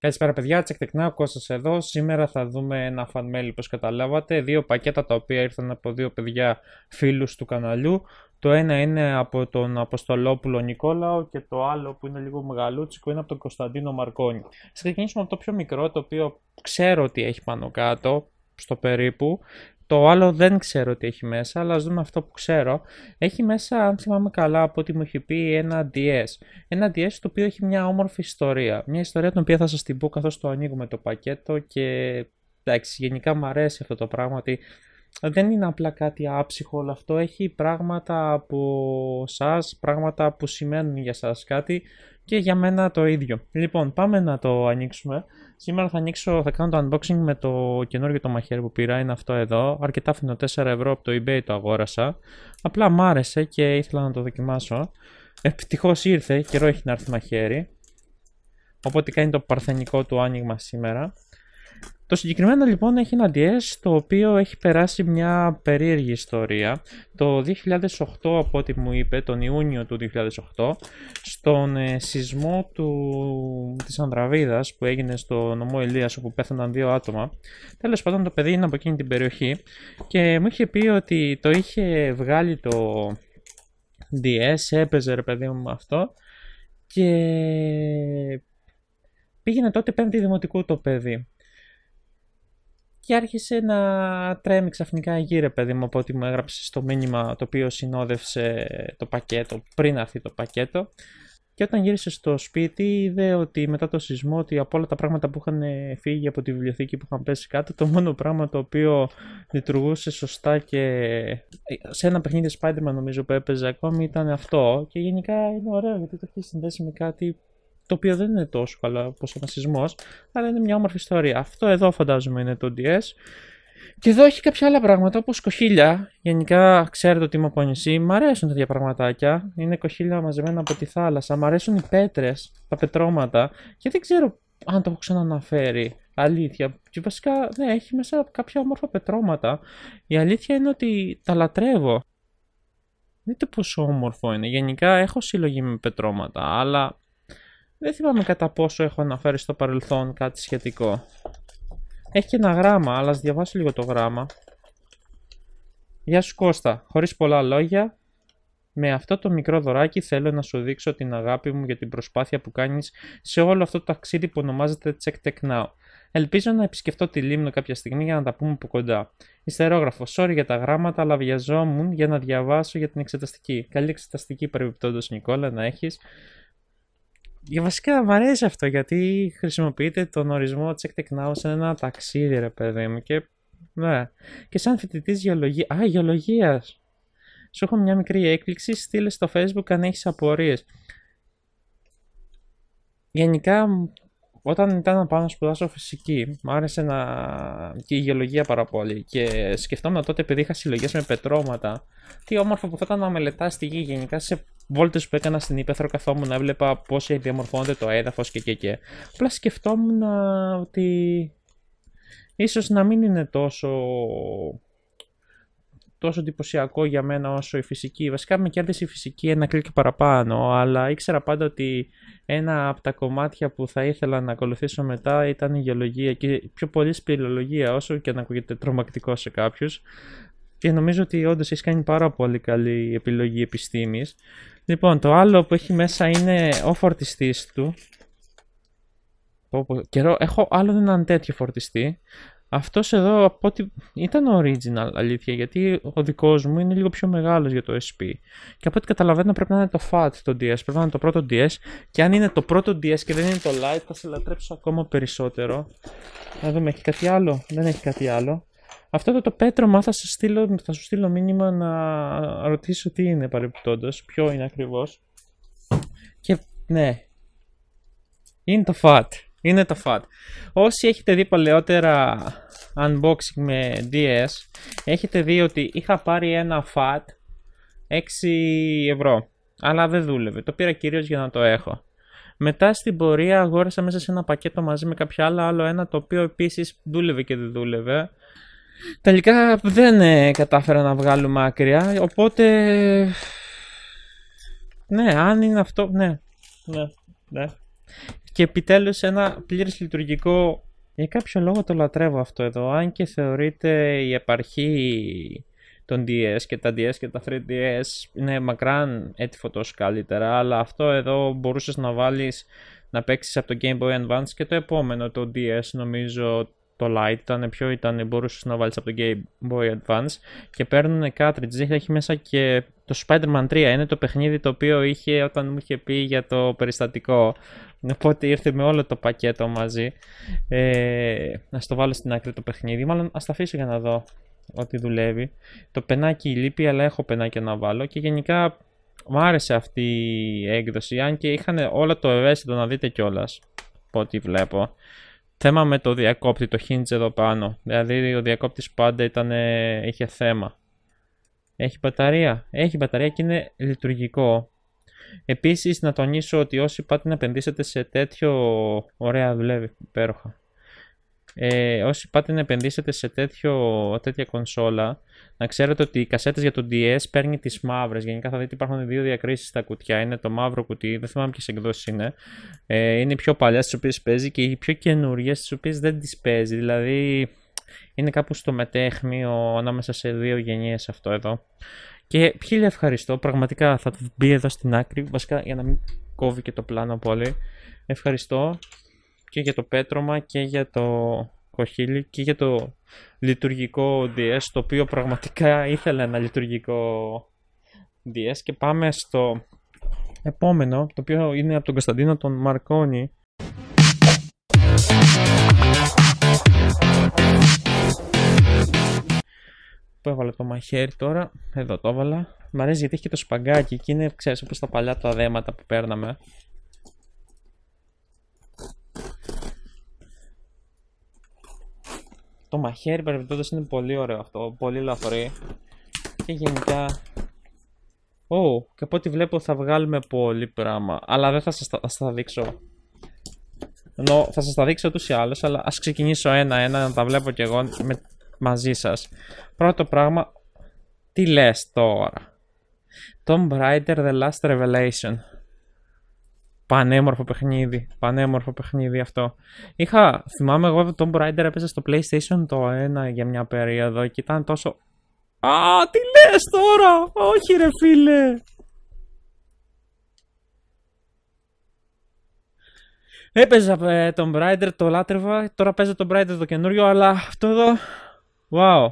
Καλησπέρα παιδιά, τσεκτεκνά, ο Κώστας εδώ. Σήμερα θα δούμε ένα fan mail, όπως καταλάβατε, δύο πακέτα τα οποία ήρθαν από δύο παιδιά φίλους του καναλιού. Το ένα είναι από τον Αποστολόπουλο Νικόλαο και το άλλο που είναι λίγο μεγαλούτσικο είναι από τον Κωνσταντίνο Μαρκόνη. Θα ξεκινήσουμε από το πιο μικρό, το οποίο ξέρω ότι έχει πάνω κάτω, στο περίπου. Το άλλο δεν ξέρω τι έχει μέσα, αλλά ας δούμε αυτό που ξέρω. Έχει μέσα, αν θυμάμαι καλά από ό,τι μου έχει πει, ένα DS. Ένα DS το οποίο έχει μια όμορφη ιστορία. Μια ιστορία την οποία θα σας την πω καθώς το ανοίγουμε το πακέτο και εντάξει, γενικά μου αρέσει αυτό το πράγμα ότι δεν είναι απλά κάτι άψυχο όλο αυτό. Έχει πράγματα από σας, πράγματα που σημαίνουν για σας κάτι και για μένα το ίδιο. Λοιπόν, πάμε να το ανοίξουμε. Σήμερα θα ανοίξω, θα κάνω το unboxing με το καινούργιο το μαχαίρι που πήρα, είναι αυτό εδώ. Αρκετά φθηνό, 4 ευρώ από το eBay το αγόρασα. Απλά μ' άρεσε και ήθελα να το δοκιμάσω. Ευτυχώς ήρθε, καιρό έχει να έρθει μαχαίρι. Οπότε κάνει το παρθενικό του άνοιγμα σήμερα. Το συγκεκριμένο λοιπόν έχει ένα DS το οποίο έχει περάσει μια περίεργη ιστορία. Το 2008 από ό,τι μου είπε, τον Ιούνιο του 2008, στον ε, σεισμό του, της Ανδραβίδας που έγινε στο νομό Ηλίας όπου πέθαναν δύο άτομα. Τέλος πάντων το παιδί είναι από εκείνη την περιοχή και μου είχε πει ότι το είχε βγάλει το DS, έπαιζε ρε παιδί μου με αυτό και πήγαινε τότε πέμπτη δημοτικού το παιδί και άρχισε να τρέμει ξαφνικά γύρε παιδί μου από ό,τι μου έγραψε στο μήνυμα το οποίο συνόδευσε το πακέτο πριν έρθει το πακέτο και όταν γύρισε στο σπίτι είδε ότι μετά το σεισμό ότι από όλα τα πράγματα που είχαν φύγει από τη βιβλιοθήκη που είχαν πέσει κάτω το μόνο πράγμα το οποίο λειτουργούσε σωστά και σε ένα παιχνίδι Spider-Man νομίζω που έπαιζε ακόμη ήταν αυτό και γενικά είναι ωραίο γιατί το έχει συνδέσει με κάτι το οποίο δεν είναι τόσο καλό όπως ο σεισμός, αλλά είναι μια όμορφη ιστορία. Αυτό εδώ φαντάζομαι είναι το DS. Και εδώ έχει κάποια άλλα πράγματα όπως κοχύλια. Γενικά ξέρετε ότι είμαι από νησί. Μ' αρέσουν τέτοια πραγματάκια. Είναι κοχύλια μαζεμένα από τη θάλασσα. Μ' αρέσουν οι πέτρες, τα πετρώματα. Και δεν ξέρω αν το έχω ξαναναφέρει. Αλήθεια. Και βασικά, ναι, έχει μέσα κάποια όμορφα πετρώματα. Η αλήθεια είναι ότι τα λατρεύω. Δείτε πόσο όμορφο είναι. Γενικά έχω συλλογή με πετρώματα, αλλά δεν θυμάμαι κατά πόσο έχω αναφέρει στο παρελθόν κάτι σχετικό. Έχει και ένα γράμμα, αλλά ας διαβάσω λίγο το γράμμα. Γεια σου Κώστα, χωρίς πολλά λόγια, με αυτό το μικρό δωράκι θέλω να σου δείξω την αγάπη μου για την προσπάθεια που κάνεις σε όλο αυτό το ταξίδι που ονομάζεται Check Tech Now. Ελπίζω να επισκεφτώ τη Λίμνο κάποια στιγμή για να τα πούμε από κοντά. Ιστερόγραφο, sorry για τα γράμματα, αλλά βιαζόμουν για να διαβάσω για την εξεταστική. Καλή εξεταστική, παρεμπιπτόντω, Νικόλα, να έχεις. Και βασικά μου αρέσει αυτό γιατί χρησιμοποιείτε τον ορισμό check tech σε ένα ταξίδι, ρε παιδί μου. Και, ναι. και σαν φοιτητής γεωλογία. Α, γεωλογίας. Σου έχω μια μικρή έκπληξη. Στείλε στο facebook αν έχεις απορίες. Γενικά όταν ήταν να να σπουδάσω φυσική, μου άρεσε να... και η γεωλογία πάρα πολύ. Και σκεφτόμουν τότε, επειδή είχα συλλογές με πετρώματα, τι όμορφο που θα ήταν να μελετάς τη γη. Γενικά σε βόλτες που έκανα στην ύπεθρο καθόμουν να έβλεπα πώς διαμορφώνεται το έδαφος και και και. Απλά σκεφτόμουν ότι ίσως να μην είναι τόσο τόσο εντυπωσιακό για μένα όσο η φυσική. Βασικά με κέρδισε η φυσική ένα κλικ παραπάνω, αλλά ήξερα πάντα ότι ένα από τα κομμάτια που θα ήθελα να ακολουθήσω μετά ήταν η γεωλογία και πιο πολύ σπηλολογία, όσο και να ακούγεται τρομακτικό σε κάποιους. Και νομίζω ότι όντως έχεις κάνει πάρα πολύ καλή επιλογή επιστήμης. Λοιπόν, το άλλο που έχει μέσα είναι ο φορτιστής του. Καιρό. Έχω άλλον έναν τέτοιο φορτιστή. Αυτός εδώ από ότι ήταν original αλήθεια γιατί ο δικός μου είναι λίγο πιο μεγάλος για το SP και από ό,τι καταλαβαίνω πρέπει να είναι το FAT το DS, πρέπει να είναι το πρώτο DS και αν είναι το πρώτο DS και δεν είναι το light θα σε λατρέψω ακόμα περισσότερο Να δούμε, έχει κάτι άλλο, δεν έχει κάτι άλλο Αυτό το το πέτρωμα θα, θα σου στείλω μήνυμα να ρωτήσω τι είναι παρεμπιπτόντως, ποιο είναι ακριβώς. Και ναι, είναι το FAT είναι τα FAT. Όσοι έχετε δει παλαιότερα unboxing με DS, έχετε δει ότι είχα πάρει ένα FAT 6 ευρώ. Αλλά δεν δούλευε. Το πήρα κυρίως για να το έχω. Μετά στην πορεία αγόρασα μέσα σε ένα πακέτο μαζί με κάποια άλλα, άλλο ένα το οποίο επίσης δούλευε και δεν δούλευε. Τελικά δεν ε, κατάφερα να βγάλουμε άκρια, οπότε... Ναι, αν είναι αυτό... Ναι, ναι, ναι και επιτέλους ένα πλήρε λειτουργικό... Για κάποιο λόγο το λατρεύω αυτό εδώ, αν και θεωρείται η επαρχή των DS και τα DS και τα 3DS είναι μακράν φωτο καλύτερα, αλλά αυτό εδώ μπορούσες να βάλεις να παίξεις από το Game Boy Advance και το επόμενο το DS νομίζω το Lite ήταν πιο ήταν μπορούσες να βάλεις από το Game Boy Advance και παίρνουν cartridge, έχει μέσα και το Spider-Man 3 είναι το παιχνίδι το οποίο είχε όταν μου είχε πει για το περιστατικό Οπότε ήρθε με όλο το πακέτο μαζί. Ε, να στο βάλω στην άκρη το παιχνίδι. Μάλλον ας για να δω ότι δουλεύει. Το πενάκι λείπει, αλλά έχω πενάκι να βάλω. Και γενικά μου άρεσε αυτή η έκδοση. Αν και είχαν όλα το ευαίσθητο να δείτε κιόλας. Από ό,τι βλέπω. Θέμα με το διακόπτη, το hinge εδώ πάνω. Δηλαδή ο διακόπτης πάντα είχε θέμα. Έχει μπαταρία. Έχει μπαταρία και είναι λειτουργικό. Επίσης, να τονίσω ότι όσοι πάτε να επενδύσετε σε τέτοιο. Ωραία, δουλεύει υπέροχα. Ε, όσοι πάτε να επενδύσετε σε τέτοιο, τέτοια κονσόλα, να ξέρετε ότι οι κασέτες για το DS παίρνει τις μαύρες. Γενικά θα δείτε ότι υπάρχουν δύο διακρίσεις στα κουτιά. Είναι το μαύρο κουτί, δεν θυμάμαι ποιες εκδόσεις είναι. Ε, είναι οι πιο παλιά στις οποίες παίζει και οι πιο καινούριες στι οποίες δεν τις παίζει. Δηλαδή είναι κάπου στο μετέχνιο ανάμεσα σε δύο γενιές αυτό εδώ. Και χίλια ευχαριστώ. Πραγματικά θα το μπει εδώ στην άκρη. Βασικά για να μην κόβει και το πλάνο πολύ. Ευχαριστώ και για το πέτρωμα και για το κοχύλι και για το λειτουργικό DS το οποίο πραγματικά ήθελα ένα λειτουργικό DS και πάμε στο επόμενο το οποίο είναι από τον Κωνσταντίνο τον Μαρκόνη Πού έβαλα το μαχαίρι τώρα. Εδώ το έβαλα. Μ' αρέσει γιατί έχει και το σπαγκάκι και είναι, ξέρεις, όπως τα παλιά τα δέματα που παίρναμε. Το μαχαίρι παρεμπιπτόντως είναι πολύ ωραίο αυτό, πολύ λαφρύ. Και γενικά... Ω, oh, και από ό,τι βλέπω θα βγάλουμε πολύ πράγμα, αλλά δεν θα σας τα, θα τα δείξω. Ενώ θα σας τα δείξω τους ή αλλά ας ξεκινήσω ένα-ένα να τα βλέπω κι εγώ με μαζί σας. Πρώτο πράγμα, τι λες τώρα. Tomb Raider The Last Revelation. Πανέμορφο παιχνίδι, πανέμορφο παιχνίδι αυτό. Είχα, θυμάμαι εγώ το Tomb Raider έπαιζε στο PlayStation το 1 για μια περίοδο και ήταν τόσο... Α, τι λες τώρα, όχι ρε φίλε. Έπαιζα ε, τον Brider, το λάτρευα, τώρα παίζω τον Brider το καινούριο, αλλά αυτό εδώ Wow.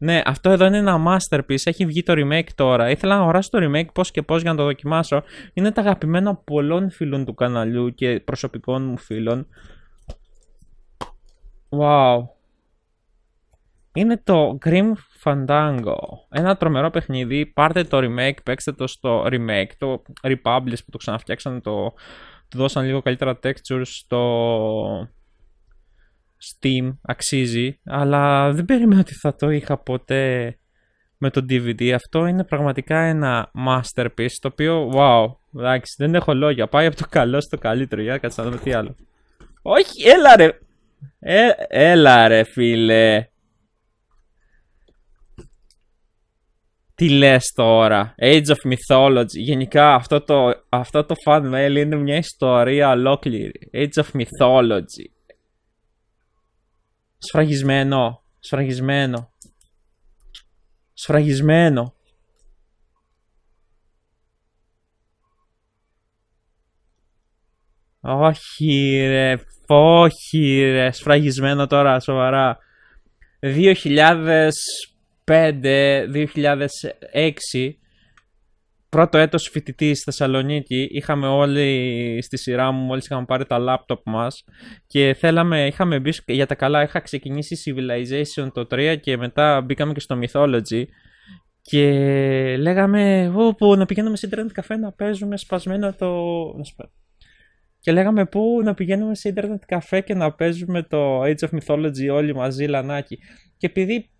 Ναι, αυτό εδώ είναι ένα masterpiece. Έχει βγει το remake τώρα. Ήθελα να αγοράσω το remake πώς και πώς για να το δοκιμάσω. Είναι τα αγαπημένα πολλών φίλων του καναλιού και προσωπικών μου φίλων. Wow. Είναι το Grim Fandango. Ένα τρομερό παιχνίδι. Πάρτε το remake, παίξτε το στο remake. Το Republish που το ξαναφτιάξανε το. Του δώσαν λίγο καλύτερα textures στο Steam, αξίζει, αλλά δεν περίμενα ότι θα το είχα ποτέ με το DVD. Αυτό είναι πραγματικά ένα masterpiece, το οποίο, wow, εντάξει, δεν έχω λόγια. Πάει από το καλό στο καλύτερο, για να δούμε τι άλλο. Όχι, έλα ρε! Ε, έλα ρε φίλε! Τι λες τώρα, Age of Mythology, γενικά αυτό το, αυτό το fan mail είναι μια ιστορία ολόκληρη, Age of Mythology. Σφραγισμένο. Σφραγισμένο. Σφραγισμένο. Όχι ρε, όχι ρε, σφραγισμένο τώρα, σοβαρά. 2005, 2006, πρώτο έτος φοιτητή στη Θεσσαλονίκη είχαμε όλοι στη σειρά μου, μόλις είχαμε πάρει τα λάπτοπ μας και θέλαμε, είχαμε μπει για τα καλά, είχα ξεκινήσει Civilization το 3 και μετά μπήκαμε και στο Mythology και λέγαμε όπου να πηγαίνουμε σε Internet καφέ να παίζουμε σπασμένο το... Και λέγαμε πού να πηγαίνουμε σε Internet καφέ και να παίζουμε το Age of Mythology όλοι μαζί λανάκι. Και επειδή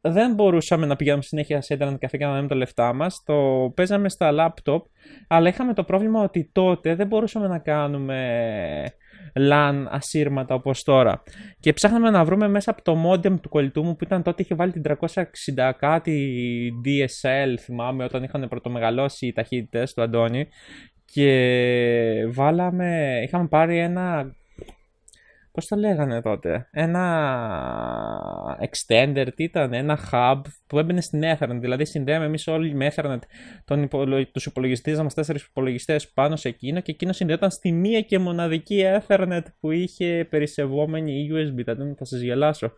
δεν μπορούσαμε να πηγαίνουμε συνέχεια σε έναν καφέ και να δούμε τα λεφτά μας. Το παίζαμε στα λάπτοπ, αλλά είχαμε το πρόβλημα ότι τότε δεν μπορούσαμε να κάνουμε LAN ασύρματα όπως τώρα. Και ψάχναμε να βρούμε μέσα από το modem του κολλητού μου που ήταν τότε είχε βάλει την 360 κάτι DSL, θυμάμαι, όταν είχαν πρωτομεγαλώσει οι ταχύτητες του Αντώνη. Και βάλαμε, είχαμε πάρει ένα πώς το λέγανε τότε, ένα extender, τι ήταν, ένα hub που έμπαινε στην Ethernet, δηλαδή συνδέαμε εμείς όλοι με Ethernet τον υπολογιστέ τους υπολογιστές μας, τέσσερις υπολογιστές πάνω σε εκείνο και εκείνος συνδέονταν στη μία και μοναδική Ethernet που είχε περισευόμενη USB, δηλαδή θα σας γελάσω,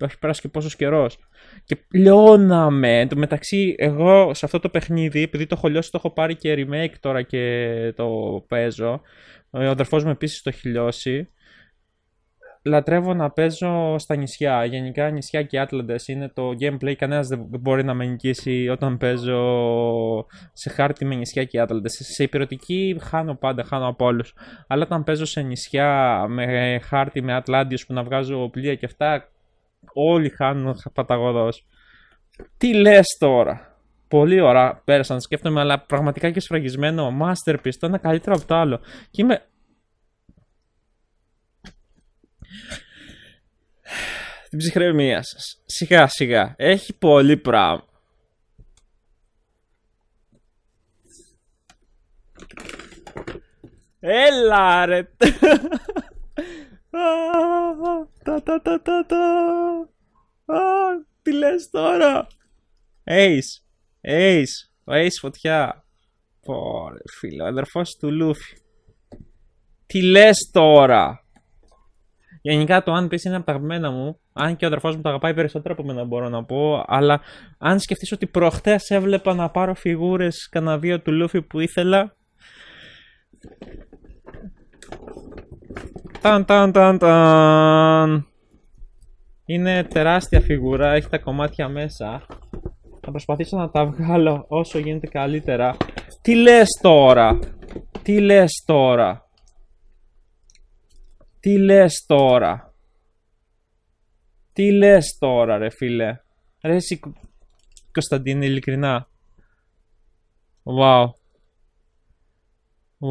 έχει περάσει και πόσος καιρός. Και πλειώναμε, εν τω μεταξύ εγώ σε αυτό το παιχνίδι, επειδή το έχω λιώσει, το έχω πάρει και remake τώρα και το παίζω, ο αδερφός μου επίσης το έχει λιώσει, λατρεύω να παίζω στα νησιά. Γενικά νησιά και Άτλαντες είναι το gameplay. Κανένας δεν μπορεί να με νικήσει όταν παίζω σε χάρτη με νησιά και Άτλαντες. Σε υπηρετική χάνω πάντα, χάνω από όλους. Αλλά όταν παίζω σε νησιά με χάρτη, με Ατλάντιους που να βγάζω πλοία και αυτά, όλοι χάνουν παταγωδός. Τι λες τώρα. Πολύ ωραία, πέρασαν, σκέφτομαι, αλλά πραγματικά και σφραγισμένο. Masterpiece, το ένα καλύτερο από το άλλο. Και είμαι την ψυχραιμία σας. Σιγά σιγά. Έχει πολύ πράγμα. Έλα ρε! τα Τι λες τώρα! Ace! Ace! Ο Ace φωτιά! Πόρε φίλε, ο του Λούφι. Τι λες τώρα! Γενικά το αν πει είναι από τα αγαπημένα μου, αν και ο αδερφός μου το αγαπάει περισσότερο από μένα, μπορώ να πω. Αλλά αν σκεφτείς ότι προχτές έβλεπα να πάρω φιγούρες κανένα του Λούφι που ήθελα. Ταν, ταν, ταν, ταν. Είναι τεράστια φιγούρα, έχει τα κομμάτια μέσα. Θα προσπαθήσω να τα βγάλω όσο γίνεται καλύτερα. Τι λες τώρα! Τι λες τώρα! Τι λες τώρα. Τι λες τώρα ρε φίλε. Ρε εσύ Κωνσταντίνε ειλικρινά. Wow.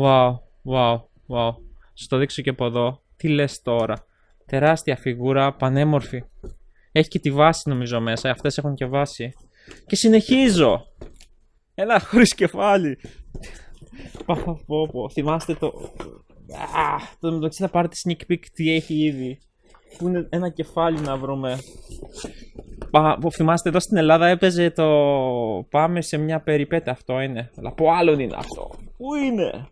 Wow, wow, wow. Σου το δείξω και από εδώ. Τι λες τώρα. Τεράστια φιγούρα, πανέμορφη. Έχει και τη βάση νομίζω μέσα, αυτές έχουν και βάση. Και συνεχίζω. Έλα χωρίς κεφάλι. Πω πω πω, θυμάστε το το μεταξύ θα πάρετε sneak peek τι έχει ήδη. Που είναι ένα κεφάλι να βρούμε. Πα, που θυμάστε εδώ στην Ελλάδα έπαιζε το πάμε σε μια περιπέτεια αυτό είναι. Αλλά που άλλον είναι αυτό. Πού είναι.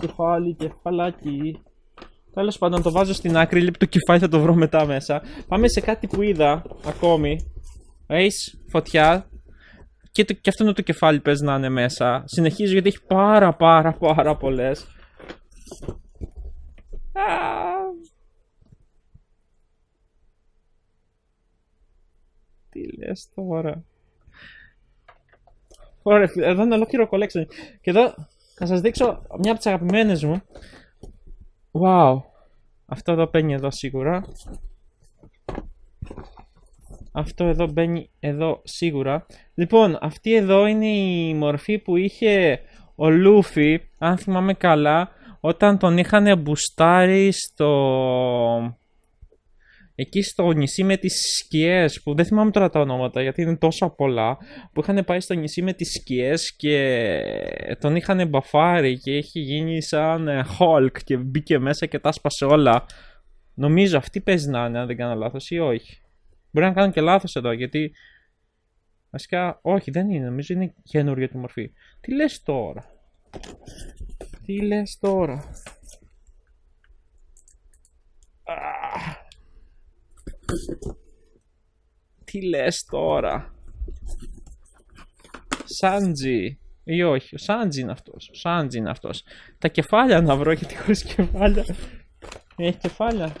κεφάλι, κεφαλάκι. Τέλος πάντων, το βάζω στην άκρη. Λείπει το κεφάλι, θα το βρω μετά μέσα. Πάμε σε κάτι που είδα ακόμη. Ace, φωτιά και, αυτό είναι το κεφάλι πες να είναι μέσα. Συνεχίζει γιατί έχει πάρα πάρα πάρα πολλές. Τι λες τώρα. Ωραία, εδώ είναι ολόκληρο collection. Και εδώ θα σας δείξω μια από τις αγαπημένες μου. Wow. Αυτό εδώ παίρνει εδώ σίγουρα. Αυτό εδώ μπαίνει εδώ σίγουρα. Λοιπόν, αυτή εδώ είναι η μορφή που είχε ο Λούφι, αν θυμάμαι καλά, όταν τον είχαν μπουστάρει στο... Εκεί στο νησί με τις σκιές, που δεν θυμάμαι τώρα τα ονόματα γιατί είναι τόσο πολλά, που είχαν πάει στο νησί με τις σκιές και τον είχαν μπαφάρει και έχει γίνει σαν ε, Hulk και μπήκε μέσα και τα σπάσε όλα. Νομίζω αυτή παίζει να είναι αν δεν κάνω λάθος ή όχι. Μπορεί να κάνω και λάθος εδώ, γιατί. Βασικά, όχι, δεν είναι. Νομίζω είναι καινούργια τη μορφή. Τι λες τώρα. Τι λες τώρα. τι λες τώρα. Σάντζι. Ή όχι, ο Σάντζι είναι αυτός. Ο Σάντζι είναι αυτός. Τα κεφάλια να βρω, γιατί χωρίς κεφάλια. Έχει κεφάλια.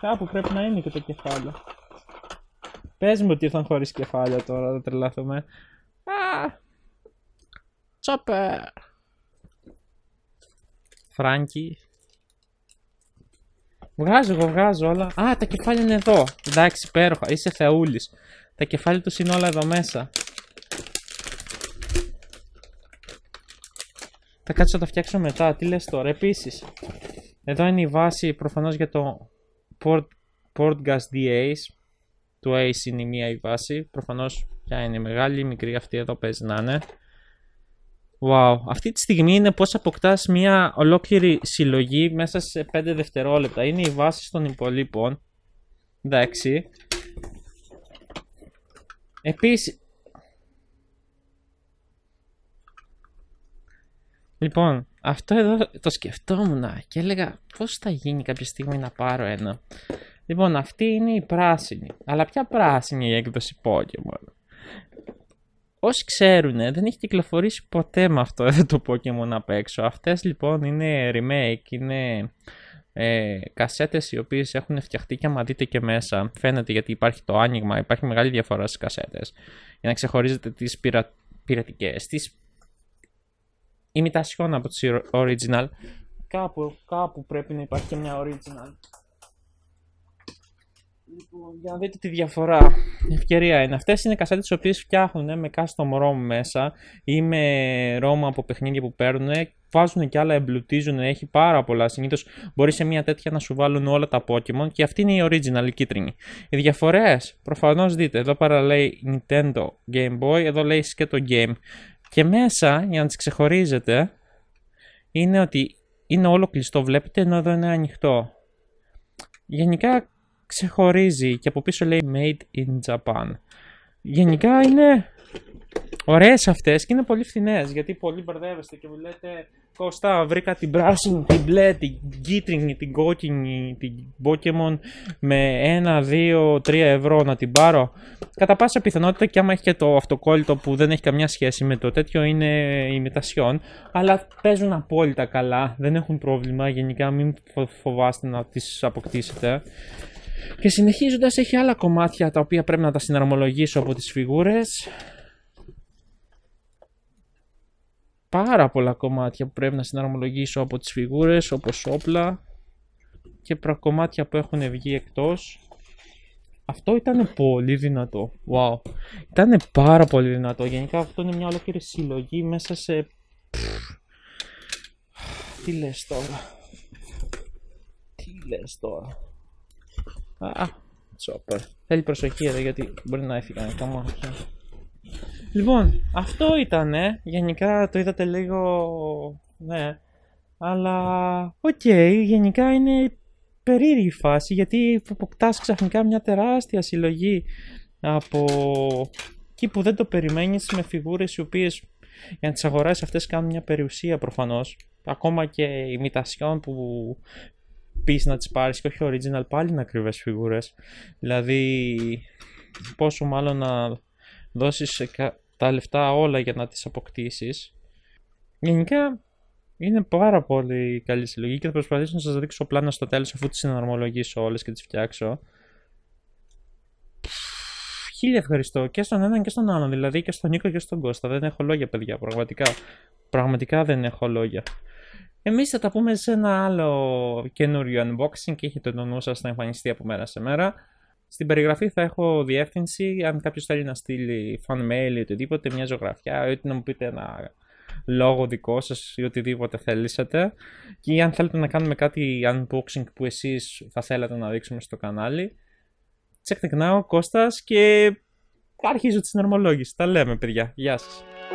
Κάπου πρέπει να είναι και τα κεφάλια. Πες μου ότι ήρθαν χωρίς κεφάλια τώρα, να τρελαθούμε Α, τσόπε. Φράγκι. Βγάζω, εγώ βγάζω όλα. Α, τα κεφάλια είναι εδώ. Εντάξει, υπέροχα. Είσαι θεούλης. Τα κεφάλια τους είναι όλα εδώ μέσα. Θα κάτσω να τα φτιάξω μετά. Τι λες τώρα. Επίσης, εδώ είναι η βάση προφανώς για το Port, Port Gas DAs του Ace είναι η μία η βάση. Προφανώς πια είναι μεγάλη, η μικρή αυτή εδώ παίζει να είναι. Wow. Αυτή τη στιγμή είναι πως αποκτάς μια ολόκληρη συλλογή στιγμη ειναι πώ αποκτά μια ολοκληρη συλλογη μεσα σε 5 δευτερόλεπτα. Είναι η βάση των υπολείπων. Εντάξει. Επίση. Λοιπόν, αυτό εδώ το σκεφτόμουν και έλεγα πώς θα γίνει κάποια στιγμή να πάρω ένα. Λοιπόν, αυτή είναι η πράσινη. Αλλά ποια πράσινη η έκδοση Pokemon. Όσοι ξέρουν, δεν έχει κυκλοφορήσει ποτέ με αυτό εδώ το Pokemon απ' έξω. Αυτές λοιπόν είναι remake, είναι ε, κασέτες οι οποίες έχουν φτιαχτεί και άμα δείτε και μέσα φαίνεται γιατί υπάρχει το άνοιγμα, υπάρχει μεγάλη διαφορά στις κασέτες για να ξεχωρίζετε τις πειρα... πειρατικές, τις ημιτασιών από τις original κάπου, κάπου πρέπει να υπάρχει και μια original Λοιπόν, για να δείτε τη διαφορά. Η ευκαιρία είναι. Αυτές είναι κασέτες τις οποίες φτιάχνουν με custom ROM μέσα ή με ROM από παιχνίδια που παίρνουν. Βάζουν και άλλα, εμπλουτίζουν. Έχει πάρα πολλά. Συνήθως μπορείς σε μια τέτοια να σου βάλουν όλα τα Pokémon και αυτή είναι η original, η κίτρινη. Οι διαφορές, προφανώς δείτε. Εδώ πέρα λέει Nintendo Game Boy, εδώ λέει και το Game. Και μέσα, για να τις ξεχωρίζετε, είναι ότι είναι όλο κλειστό. Βλέπετε, ενώ εδώ είναι ανοιχτό. Γενικά ξεχωρίζει και από πίσω λέει Made in Japan. Γενικά είναι ωραίες αυτές και είναι πολύ φθηνές. γιατί πολύ μπερδεύεστε και μου λέτε Κώστα βρήκα την πράσινη, την μπλε, την κίτρινη, την κόκκινη, την Pokemon με 1, 2, 3 ευρώ να την πάρω. Κατά πάσα πιθανότητα και άμα έχει και το αυτοκόλλητο που δεν έχει καμιά σχέση με το τέτοιο είναι η μετασιόν. Αλλά παίζουν απόλυτα καλά, δεν έχουν πρόβλημα γενικά μην φοβάστε να τις αποκτήσετε. Και συνεχίζοντας, έχει άλλα κομμάτια τα οποία πρέπει να τα συναρμολογήσω από τις φιγούρες. Πάρα πολλά κομμάτια που πρέπει να συναρμολογήσω από τις φιγούρες όπως όπλα και κομμάτια που έχουν βγει εκτός. Αυτό ήταν πολύ δυνατό. Wow. Ήταν πάρα πολύ δυνατό. Γενικά αυτό είναι μια ολόκληρη συλλογή μέσα σε... Τι λες τώρα. Τι λες τώρα. Α, Τσόπερ. Θέλει προσοχή εδώ γιατί μπορεί να έφυγαν. ακόμα. Λοιπόν, αυτό ήταν. Γενικά το είδατε λίγο. Ναι. Αλλά. Οκ, γενικά είναι περίεργη φάση γιατί αποκτάς ξαφνικά μια τεράστια συλλογή από εκεί που δεν το περιμένεις με φιγούρες οι οποίες για να τις αγοράσεις αυτές κάνουν μια περιουσία προφανώς. Ακόμα και η μητασιών που πεις να τις πάρεις και όχι original, πάλι είναι ακριβές φιγούρες. Δηλαδή, πόσο μάλλον να δώσεις τα λεφτά όλα για να τις αποκτήσεις. Γενικά είναι πάρα πολύ καλή συλλογή και θα προσπαθήσω να σας δείξω πλάνα στο τέλος αφού τις συναρμολογήσω όλες και τις φτιάξω. Χίλια ευχαριστώ και στον έναν και στον άλλον, δηλαδή και στον Νίκο και στον Κώστα. Δεν έχω λόγια, παιδιά, πραγματικά. Πραγματικά δεν έχω λόγια. Εμείς θα τα πούμε σε ένα άλλο καινούριο unboxing και έχει το νου σας να εμφανιστεί από μέρα σε μέρα. Στην περιγραφή θα έχω διεύθυνση, αν κάποιος θέλει να στείλει fan mail ή οτιδήποτε, μια ζωγραφιά, ή να μου πείτε ένα λόγο δικό σας ή οτιδήποτε θέλησατε. Και αν θέλετε να κάνουμε κάτι unboxing που εσείς θα θέλατε να δείξουμε στο κανάλι, check the now, Κώστας και αρχίζω τη συναρμολόγηση. Τα λέμε παιδιά, γεια σας.